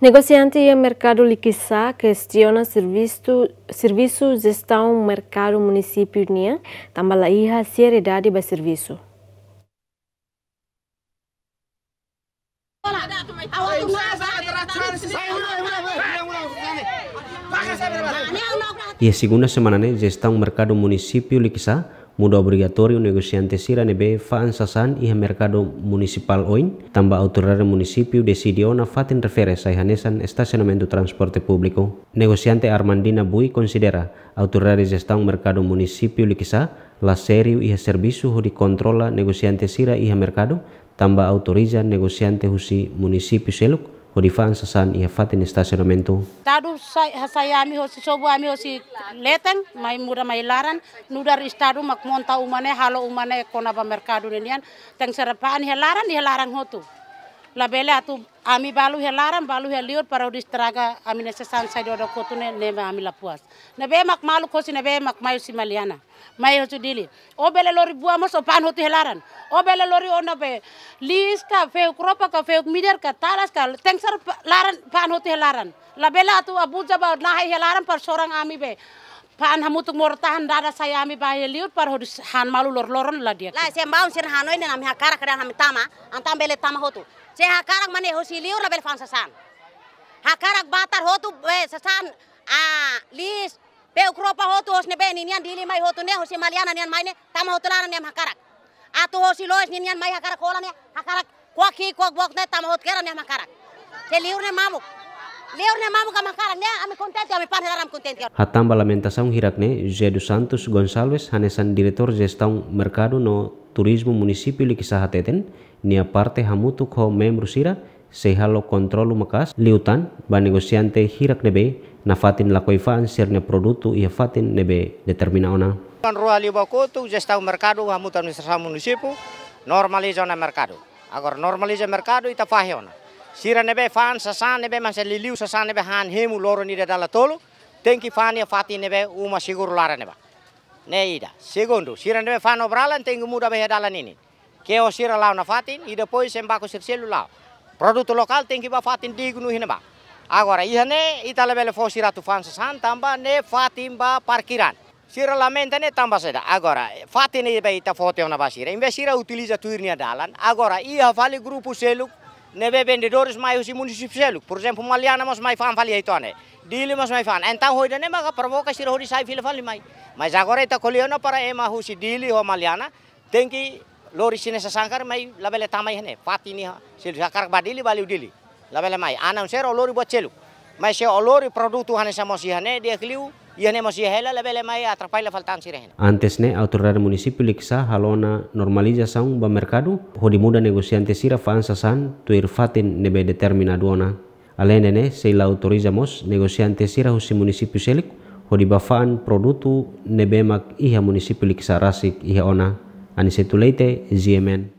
Negociante e mercado Liquiçá questiona serviço, serviço gestão mercado município Nia, Tambalaíha, seriedade do serviço. E a segunda semana, né, gestão mercado município Liquiçá, muda obrigatório negociante nebe faan sasan iha mercado municipal oin tamba autoridade município decidiu na fatin referesa iha nesan estacionamento transporte publiko negosiante Armandina Bui considera autoridade gestão mercado município likisa la serio iha serviço hudi controla negociante sira iha mercado tamba autoriza negociante husi município seluk Kodifaan sasan ia fatin estacionamento. Tadu saya ami hosi sobu ami hosi leteng mai muda mai laran nudar istadu mak monta umane halo umane kona ba nian teng serapaan helaran iya helaran iya hotu. labele atu ami balu he laram balu he liur para udis teraga ami nese sansai dodo kotune neme ami lapuas nebe mak malu kosi nebe mak mayu simaliana mayu tu dili o bele lori bua mo so pan hotu helaran o bele lori ona be lis ka fe kropa ka fe mider ka talas ka tengsar laran pan hotu helaran labele atu abuja ba na helaran par sorang ami be paan hamutuk mortahan dada ami baye liur par hodus han malu lor loron la dia Lah saya mau sir hanoi ini nami hakara kada ami tama antam bele tama hotu Saya hakara mana hosi liur la bel fan sasan hakara batar hotu be sasan a lis be ukropa hotu hosne be ninian dili mai hotu ne hosi maliana nian mai ne tama hotu lara nian hakara atu hosi lois ninian mai hakara kola ne hakara kuaki kuak bok ne tama hotu kera ne hakara Saya liur ne mamuk saung hirak hirakne Jedu Santos Gonçalves hanesan diretor gestão mercado no turismo município Likisahateten nia parte hamutuk ho membru sira sehalo kontrolu makas liutan ba negosiante hirak nebe na fatin lakoifan sirne produto ia fatin nebe determinaona. Ruah tu gestão mercado hamutan administração município normalizona mercado. Agora normalizona mercado ita fahiona. Sira nebe fan sasan nebe masa liliu sasan nebe han hemu loro nida dala tolu. Tenki fania ya fati nebe uma Sigur lara neba. Ne ida. Segundo, sira nebe fan obralan tengi muda be dala nini. Keo sira lau na fatin, ida poi sembako sirselu lau. Produk lokal tenki ba fatin digunu hineba. Agora, iha ne ita lebele fo sira tu fan sasan tamba ne fatin ba parkiran. Sira lamenta ne tamba seda. Agora, fatin ida ita fote ona basira. Inve sira utiliza tuirnia dalan. Agora, iha vale grupu seluk nevevende vendedores mai os municípios especialuk. Por exemplo, maliana mas mai fan fali aitone. Dile mas mai fan. Então hoida nem maga provoca se hori sai fila fali mai. Mas agora está colhendo para ema husi dili ho maliana tem que lori sine sa sangkar mai labele tamai hene. Fati ni se sakar badili baliu dili. Labele mai. Anam sero lori bocheluk. Mas se olori produto hane sama si hane dia kliu faltan Antes ne autoridad municipio iksa halona normaliza saung ba mercado hodi muda negosiante sira fansa san tuir fatin nebe ona. Alene ne sei la autorizamos negosiante sira husi municipio selik hodi produk produtu nebe mak iha municipio iksa rasik iha ona. Anisetuleite Ziemen.